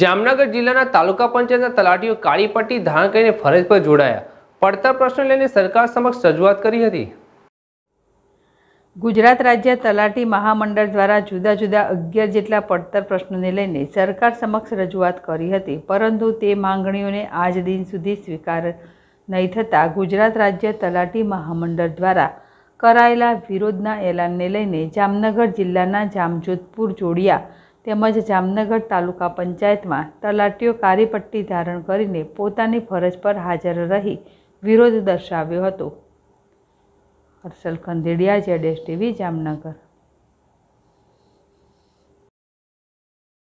જામનગર જિલ્લાના તાલુકા પંચાયતના તલાટીઓ કાળી પટ્ટી ધારણ કરીને ફરજ પર જોડાયા પડતર પ્રશ્ન લઈને સરકાર સમક્ષ રજૂઆત કરી હતી ગુજરાત રાજ્ય તલાટી મહામંડળ દ્વારા જુદા જુદા અગિયાર જેટલા પડતર પ્રશ્નોને લઈને સરકાર સમક્ષ રજૂઆત કરી હતી પરંતુ તે માંગણીઓને આજ દિન સુધી સ્વીકાર નહીં થતાં ગુજરાત રાજ્ય તલાટી મહામંડળ દ્વારા કરાયેલા વિરોધના એલાનને લઈને જામનગર જિલ્લાના જામજોધપુર જોડિયા તેમજ જામનગર તાલુકા પંચાયતમાં તલાટીઓ કાળી ધારણ કરીને પોતાની ફરજ પર હાજર રહી વિરોધ દર્શાવ્યો હતો હર્ષલ ખંદેડિયા જેડેશ ટીવી જામનગર